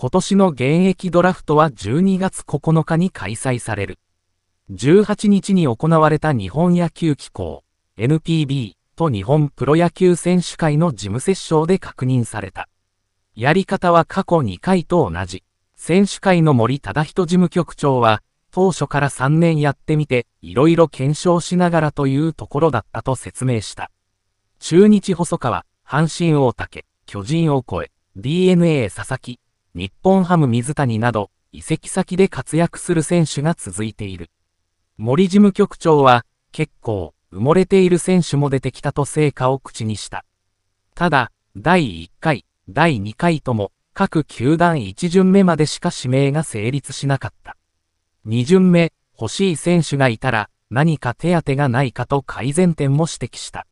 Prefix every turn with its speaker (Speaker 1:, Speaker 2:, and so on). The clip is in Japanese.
Speaker 1: 今年の現役ドラフトは12月9日に開催される。18日に行われた日本野球機構、NPB と日本プロ野球選手会の事務折衝で確認された。やり方は過去2回と同じ。選手会の森忠人事務局長は、当初から3年やってみて、いろいろ検証しながらというところだったと説明した。中日細川、阪神大竹、巨人を超え、DNA 佐々木、日本ハム水谷など、移籍先で活躍する選手が続いている。森事務局長は、結構、埋もれている選手も出てきたと成果を口にした。ただ、第1回、第2回とも、各球団1巡目までしか指名が成立しなかった。2巡目、欲しい選手がいたら、何か手当がないかと改善点も指摘した。